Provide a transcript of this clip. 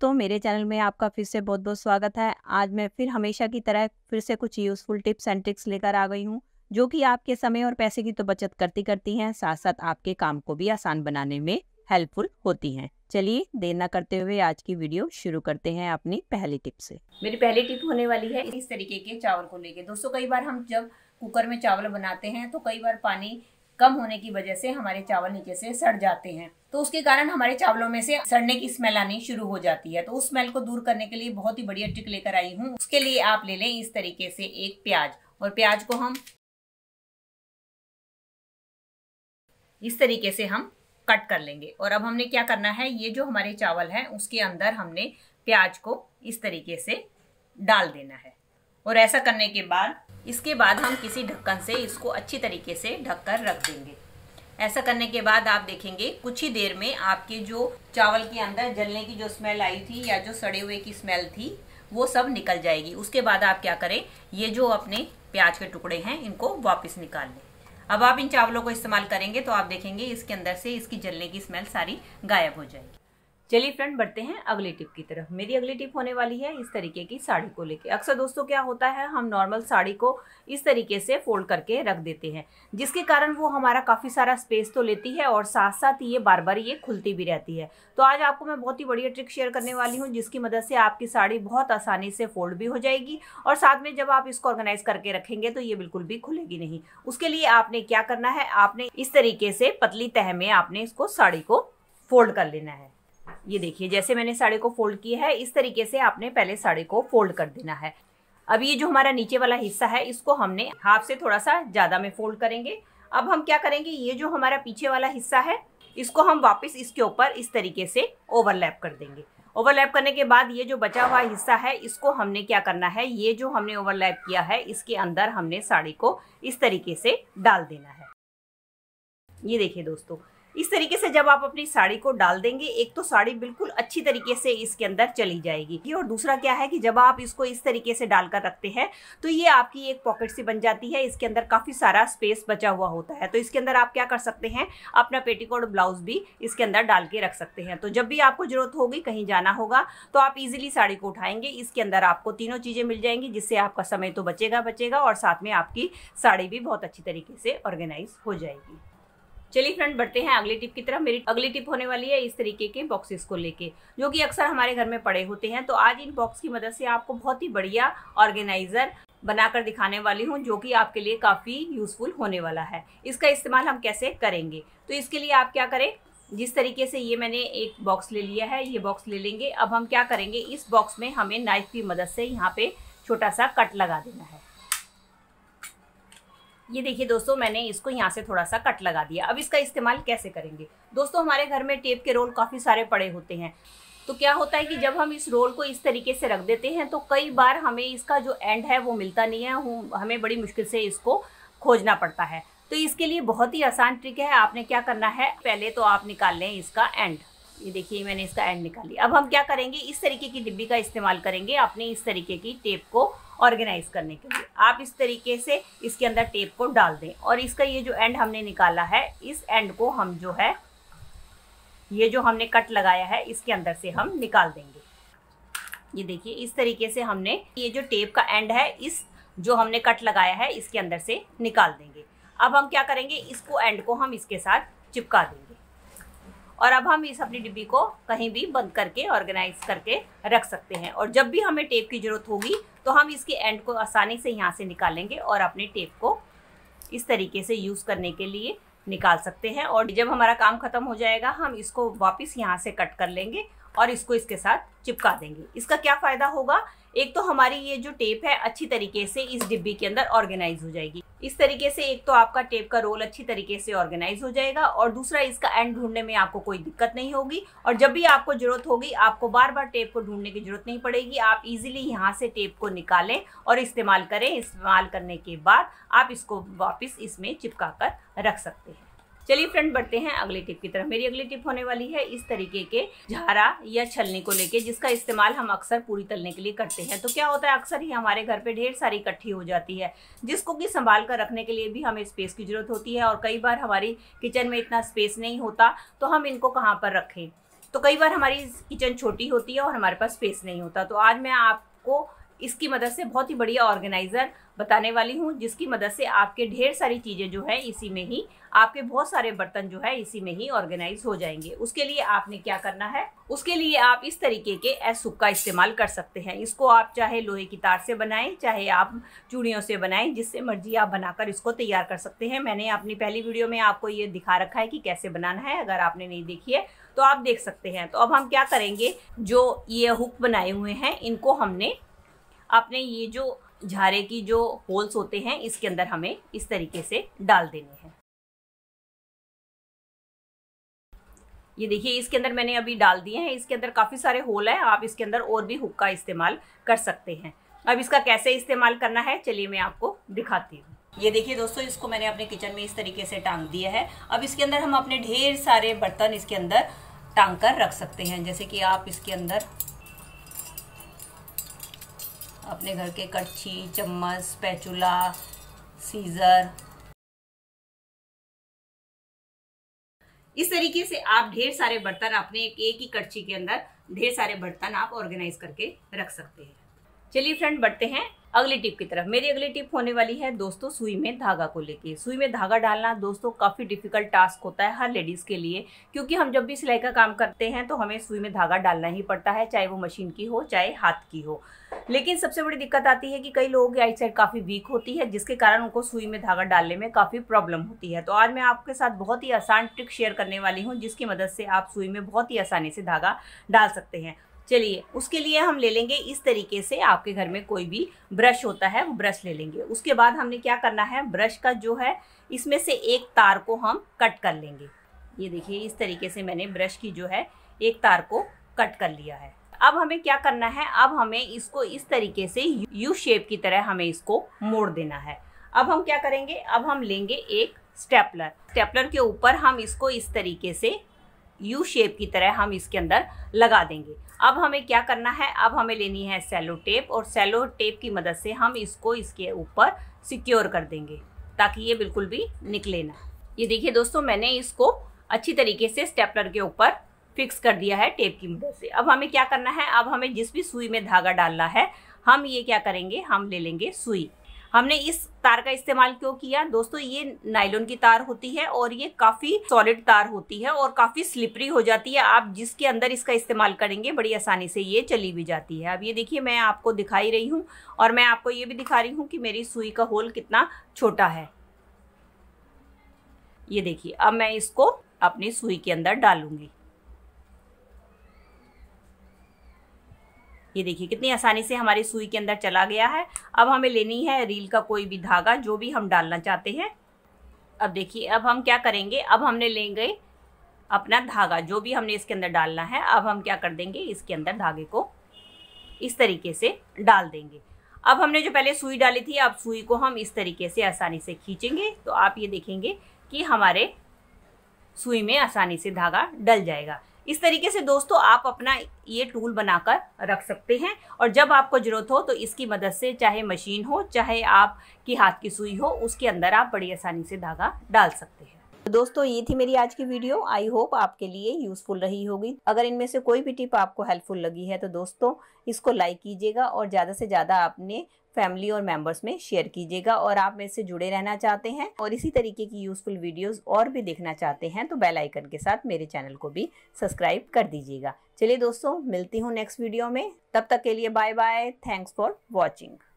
दोस्तों मेरे चैनल में आपका फिर से बहुत बहुत स्वागत है आज मैं फिर हमेशा की तरह फिर से कुछ यूज़फुल टिप्स एंड ट्रिक्स लेकर आ गई हूँ जो कि आपके समय और पैसे की तो बचत करती करती हैं साथ साथ आपके काम को भी आसान बनाने में हेल्पफुल होती हैं चलिए देर ना करते हुए आज की वीडियो शुरू करते हैं अपनी पहली टिप से मेरी पहली टिप होने वाली है इस तरीके के चावल को लेके दोस्तों कई बार हम जब कुकर में चावल बनाते हैं तो कई बार पानी कम होने की वजह से हमारे चावल नीचे से सड़ जाते हैं तो उसके कारण हमारे चावलों में से सड़ने की स्मेल आनी शुरू हो जाती है तो उस स्मेल को दूर करने के लिए बहुत ही बढ़िया ट्रिक लेकर आई हूँ उसके लिए आप ले लें इस तरीके से एक प्याज और प्याज को हम इस तरीके से हम कट कर लेंगे और अब हमने क्या करना है ये जो हमारे चावल है उसके अंदर हमने प्याज को इस तरीके से डाल देना है और ऐसा करने के बाद इसके बाद हम किसी ढक्कन से इसको अच्छी तरीके से ढककर रख देंगे ऐसा करने के बाद आप देखेंगे कुछ ही देर में आपके जो चावल के अंदर जलने की जो स्मेल आई थी या जो सड़े हुए की स्मेल थी वो सब निकल जाएगी उसके बाद आप क्या करें ये जो अपने प्याज के टुकड़े हैं इनको वापस निकाल लें अब आप इन चावलों को इस्तेमाल करेंगे तो आप देखेंगे इसके अंदर से इसकी जलने की स्मेल सारी गायब हो जाएगी चलिए फ्रेंड बढ़ते हैं अगली टिप की तरफ मेरी अगली टिप होने वाली है इस तरीके की साड़ी को लेके अक्सर दोस्तों क्या होता है हम नॉर्मल साड़ी को इस तरीके से फोल्ड करके रख देते हैं जिसके कारण वो हमारा काफ़ी सारा स्पेस तो लेती है और साथ साथ ये बार बार ये खुलती भी रहती है तो आज आपको मैं बहुत ही बढ़िया ट्रिक शेयर करने वाली हूँ जिसकी मदद से आपकी साड़ी बहुत आसानी से फोल्ड भी हो जाएगी और साथ में जब आप इसको ऑर्गेनाइज करके रखेंगे तो ये बिल्कुल भी खुलेगी नहीं उसके लिए आपने क्या करना है आपने इस तरीके से पतली तह में आपने इसको साड़ी को फोल्ड कर लेना है ये देखिए जैसे मैंने साड़ी को फोल्ड किया है इस तरीके से आपने पहले साड़ी को फोल्ड कर देना है अब ये जो हमारा नीचे वाला हिस्सा है इसको हमने हाफ से थोड़ा सा ज़्यादा में फोल्ड करेंगे अब हम क्या करेंगे ये जो हमारा पीछे वाला हिस्सा है इसको हम वापस इसके ऊपर इस तरीके से ओवरलैप कर देंगे ओवरलैप करने के बाद ये जो बचा हुआ हिस्सा है इसको हमने क्या करना है ये जो हमने ओवरलैप किया है इसके अंदर हमने साड़ी को इस तरीके से डाल देना है ये देखिए दोस्तों इस तरीके से जब आप अपनी साड़ी को डाल देंगे एक तो साड़ी बिल्कुल अच्छी तरीके से इसके अंदर चली जाएगी और दूसरा क्या है कि जब आप इसको इस तरीके से डालकर रखते हैं तो ये आपकी एक पॉकेट सी बन जाती है इसके अंदर काफ़ी सारा स्पेस बचा हुआ होता है तो इसके अंदर आप क्या कर सकते हैं अपना पेटीकोट ब्लाउज भी इसके अंदर डाल के रख सकते हैं तो जब भी आपको ज़रूरत होगी कहीं जाना होगा तो आप इजिली साड़ी को उठाएंगे इसके अंदर आपको तीनों चीज़ें मिल जाएंगी जिससे आपका समय तो बचेगा बचेगा और साथ में आपकी साड़ी भी बहुत अच्छी तरीके से ऑर्गेनाइज हो जाएगी चलिए फ्रेंड बढ़ते हैं अगली टिप की तरफ मेरी अगली टिप होने वाली है इस तरीके के बॉक्सेस को लेके जो कि अक्सर हमारे घर में पड़े होते हैं तो आज इन बॉक्स की मदद से आपको बहुत ही बढ़िया ऑर्गेनाइजर बनाकर दिखाने वाली हूँ जो कि आपके लिए काफ़ी यूजफुल होने वाला है इसका इस्तेमाल हम कैसे करेंगे तो इसके लिए आप क्या करें जिस तरीके से ये मैंने एक बॉक्स ले लिया है ये बॉक्स ले लेंगे अब हम क्या करेंगे इस बॉक्स में हमें नाइफ की मदद से यहाँ पे छोटा सा कट लगा देना है ये देखिए दोस्तों मैंने इसको यहाँ से थोड़ा सा कट लगा दिया अब इसका इस्तेमाल कैसे करेंगे दोस्तों हमारे घर में टेप के रोल काफ़ी सारे पड़े होते हैं तो क्या होता है कि जब हम इस रोल को इस तरीके से रख देते हैं तो कई बार हमें इसका जो एंड है वो मिलता नहीं है हमें बड़ी मुश्किल से इसको खोजना पड़ता है तो इसके लिए बहुत ही आसान ट्रिक है आपने क्या करना है पहले तो आप निकाल लें इसका एंड ये देखिए मैंने इसका एंड निकाल लिया अब हम क्या करेंगे इस तरीके की डिब्बी का इस्तेमाल करेंगे आपने इस तरीके की टेप को ऑर्गेनाइज करने के लिए आप इस तरीके से इसके अंदर टेप को डाल दें और इसका ये जो एंड हमने निकाला है इस एंड को हम जो है ये जो हमने कट लगाया है इसके अंदर से हम निकाल देंगे ये देखिए इस तरीके से हमने ये जो टेप का एंड है इस जो हमने कट लगाया है इसके अंदर से निकाल देंगे अब हम क्या करेंगे इसको एंड को हम इसके साथ चिपका देंगे और अब हम इस अपनी डिब्बी को कहीं भी बंद करके ऑर्गेनाइज करके रख सकते हैं और जब भी हमें टेप की ज़रूरत होगी तो हम इसके एंड को आसानी से यहाँ से निकालेंगे और अपने टेप को इस तरीके से यूज़ करने के लिए निकाल सकते हैं और जब हमारा काम ख़त्म हो जाएगा हम इसको वापस यहाँ से कट कर लेंगे और इसको इसके साथ चिपका देंगे इसका क्या फ़ायदा होगा एक तो हमारी ये जो टेप है अच्छी तरीके से इस डिब्बी के अंदर ऑर्गेनाइज हो जाएगी इस तरीके से एक तो आपका टेप का रोल अच्छी तरीके से ऑर्गेनाइज हो जाएगा और दूसरा इसका एंड ढूंढने में आपको कोई दिक्कत नहीं होगी और जब भी आपको जरूरत होगी आपको बार बार टेप को ढूंढने की जरूरत नहीं पड़ेगी आप इजीली यहाँ से टेप को निकालें और इस्तेमाल करें इस्तेमाल करने के बाद आप इसको वापस इसमें चिपका कर रख सकते हैं चलिए फ्रेंड बढ़ते हैं अगले टिप की तरफ मेरी अगली टिप होने वाली है इस तरीके के झारा या छलनी को लेके जिसका इस्तेमाल हम अक्सर पूरी तलने के लिए करते हैं तो क्या होता है अक्सर ही हमारे घर पे ढेर सारी इकट्ठी हो जाती है जिसको कि संभाल कर रखने के लिए भी हमें स्पेस की ज़रूरत होती है और कई बार हमारी किचन में इतना स्पेस नहीं होता तो हम इनको कहाँ पर रखें तो कई बार हमारी किचन छोटी होती है और हमारे पास स्पेस नहीं होता तो आज मैं आपको इसकी मदद से बहुत ही बढ़िया ऑर्गेनाइज़र बताने वाली हूँ जिसकी मदद से आपके ढेर सारी चीज़ें जो है इसी में ही आपके बहुत सारे बर्तन जो है इसी में ही ऑर्गेनाइज हो जाएंगे उसके लिए आपने क्या करना है उसके लिए आप इस तरीके के एस का इस्तेमाल कर सकते हैं इसको आप चाहे लोहे की तार से बनाएं चाहे आप चूड़ियों से बनाएं जिससे मर्जी आप बनाकर इसको तैयार कर सकते हैं मैंने अपनी पहली वीडियो में आपको ये दिखा रखा है कि कैसे बनाना है अगर आपने नहीं देखी है तो आप देख सकते हैं तो अब हम क्या करेंगे जो ये हुक बनाए हुए हैं इनको हमने आपने ये जो झारे की जो होल्स होते हैं इसके अंदर हमें इस तरीके से डाल देने हैं ये देखिए इसके अंदर मैंने अभी डाल दिए हैं इसके अंदर काफ़ी सारे होल हैं आप इसके अंदर और भी हुक का इस्तेमाल कर सकते हैं अब इसका कैसे इस्तेमाल करना है चलिए मैं आपको दिखाती हूँ ये देखिए दोस्तों इसको मैंने अपने किचन में इस तरीके से टांग दिया है अब इसके अंदर हम अपने ढेर सारे बर्तन इसके अंदर टांग कर रख सकते हैं जैसे कि आप इसके अंदर अपने घर के कच्छी चम्मच पैचुला सीज़र इस तरीके से आप ढेर सारे बर्तन अपने एक एक ही कच्छी के अंदर ढेर सारे बर्तन आप ऑर्गेनाइज करके रख सकते हैं चलिए फ्रेंड बढ़ते हैं अगली टिप की तरफ मेरी अगली टिप होने वाली है दोस्तों सुई में धागा को लेके सुई में धागा डालना दोस्तों काफ़ी डिफिकल्ट टास्क होता है हर लेडीज़ के लिए क्योंकि हम जब भी सिलाई का काम करते हैं तो हमें सुई में धागा डालना ही पड़ता है चाहे वो मशीन की हो चाहे हाथ की हो लेकिन सबसे बड़ी दिक्कत आती है कि कई लोगों की आइट साइड काफ़ी वीक होती है जिसके कारण उनको सुई में धागा डालने में काफ़ी प्रॉब्लम होती है तो आज मैं आपके साथ बहुत ही आसान ट्रिक शेयर करने वाली हूँ जिसकी मदद से आप सुई में बहुत ही आसानी से धागा डाल सकते हैं चलिए उसके लिए हम ले लेंगे इस तरीके से आपके घर में कोई भी ब्रश होता है वो ब्रश ले लेंगे उसके बाद हमने क्या करना है ब्रश का जो है इसमें से एक तार को हम कट कर लेंगे ये देखिए इस तरीके से मैंने ब्रश की जो है एक तार को कट कर लिया है अब हमें क्या करना है अब हमें इसको इस तरीके से यू शेप की तरह हमें इसको मोड़ देना है अब हम क्या करेंगे अब हम लेंगे एक स्टेपलर स्टेपलर के ऊपर हम इसको इस तरीके से यू शेप की तरह हम इसके अंदर लगा देंगे अब हमें क्या करना है अब हमें लेनी है सेलो टेप और सेलो टेप की मदद से हम इसको इसके ऊपर सिक्योर कर देंगे ताकि ये बिल्कुल भी निकले ना ये देखिए दोस्तों मैंने इसको अच्छी तरीके से स्टेपलर के ऊपर फिक्स कर दिया है टेप की मदद से अब हमें क्या करना है अब हमें जिस भी सुई में धागा डालना है हम ये क्या करेंगे हम ले लेंगे सुई हमने इस तार का इस्तेमाल क्यों किया दोस्तों ये नाइलोन की तार होती है और ये काफी सॉलिड तार होती है और काफी स्लिपरी हो जाती है आप जिसके अंदर इसका इस्तेमाल करेंगे बड़ी आसानी से ये चली भी जाती है अब ये देखिए मैं आपको दिखाई रही हूँ और मैं आपको ये भी दिखा रही हूँ कि मेरी सुई का होल कितना छोटा है ये देखिए अब मैं इसको अपनी सुई के अंदर डालूंगी ये देखिए कितनी आसानी से हमारी सुई के अंदर चला गया है अब हमें लेनी है रील का कोई भी धागा जो भी हम डालना चाहते हैं अब देखिए अब हम क्या करेंगे अब हमने लेंगे अपना धागा जो भी हमने इसके अंदर डालना है अब हम क्या कर देंगे इसके अंदर धागे को इस तरीके से डाल देंगे अब हमने जो पहले सुई डाली थी अब सुई को हम इस तरीके से आसानी से खींचेंगे तो आप ये देखेंगे कि हमारे सुई में आसानी से धागा डल जाएगा इस तरीके से दोस्तों आप अपना ये टूल बनाकर रख सकते हैं और जब आपको ज़रूरत हो तो इसकी मदद से चाहे मशीन हो चाहे आपकी हाथ की सुई हो उसके अंदर आप बड़ी आसानी से धागा डाल सकते हैं तो दोस्तों ये थी मेरी आज की वीडियो आई होप आपके लिए यूजफुल रही होगी अगर इनमें से कोई भी टिप आपको हेल्पफुल लगी है तो दोस्तों इसको लाइक कीजिएगा और ज़्यादा से ज़्यादा आपने फैमिली और मेंबर्स में शेयर कीजिएगा और आप मेरे से जुड़े रहना चाहते हैं और इसी तरीके की यूजफुल वीडियोस और भी देखना चाहते हैं तो बेल आइकन के साथ मेरे चैनल को भी सब्सक्राइब कर दीजिएगा चलिए दोस्तों मिलती हूँ नेक्स्ट वीडियो में तब तक के लिए bye bye thanks for watching